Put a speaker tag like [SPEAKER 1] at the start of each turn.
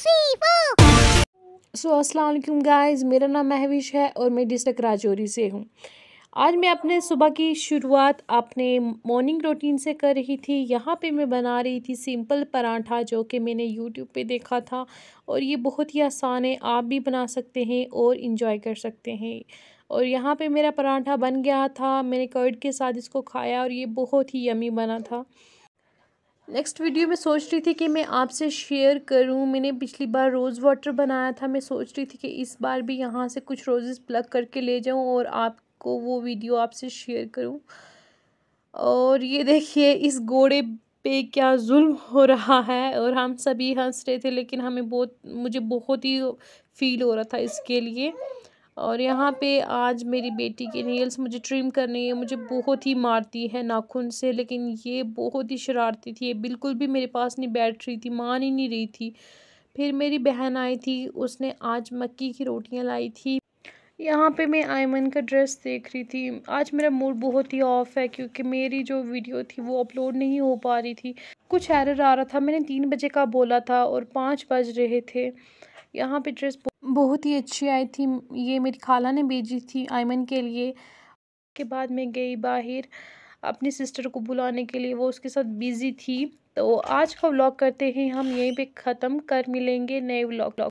[SPEAKER 1] सो अस्सलाम वालेकुम गाइस मेरा नाम महविश है और मैं डिस्ट्रिक्ट राजौरी से हूँ आज मैं अपने सुबह की शुरुआत अपने मॉर्निंग रूटीन से कर रही थी यहाँ पे मैं बना रही थी सिंपल पराठा जो कि मैंने यूट्यूब पे देखा था और ये बहुत ही आसान है आप भी बना सकते हैं और इन्जॉय कर सकते हैं और यहाँ पे मेरा पराठा बन गया था मैंने कर्ड के साथ इसको खाया और ये बहुत ही यमी बना था नेक्स्ट वीडियो में सोच रही थी कि मैं आपसे शेयर करूं मैंने पिछली बार रोज़ वाटर बनाया था मैं सोच रही थी कि इस बार भी यहाँ से कुछ रोज़ेस प्लग करके ले जाऊं और आपको वो वीडियो आपसे शेयर करूं और ये देखिए इस घोड़े पे क्या जुल्म हो रहा है और हम सभी हंस रहे थे लेकिन हमें बहुत मुझे बहुत ही फील हो रहा था इसके लिए और यहाँ पे आज मेरी बेटी के नेल्स मुझे ट्रिम करनी है मुझे बहुत ही मारती है नाखून से लेकिन ये बहुत ही शरारती थी ये बिल्कुल भी मेरे पास नहीं बैठ रही थी मान ही नहीं रही थी फिर मेरी बहन आई थी उसने आज मक्की की रोटियाँ लाई थी यहाँ पे मैं आयमन का ड्रेस देख रही थी आज मेरा मूड बहुत ही ऑफ है क्योंकि मेरी जो वीडियो थी वो अपलोड नहीं हो पा रही थी कुछ एरर आ रहा था मैंने तीन बजे का बोला था और पाँच बज रहे थे यहाँ पे ड्रेस बहुत ही अच्छी आई थी ये मेरी खाला ने भेजी थी आयमन के लिए के बाद मैं गई बाहर अपनी सिस्टर को बुलाने के लिए वो उसके साथ बिज़ी थी तो आज का व्लॉग करते हैं हम यहीं पे ख़त्म कर मिलेंगे नए व्लॉग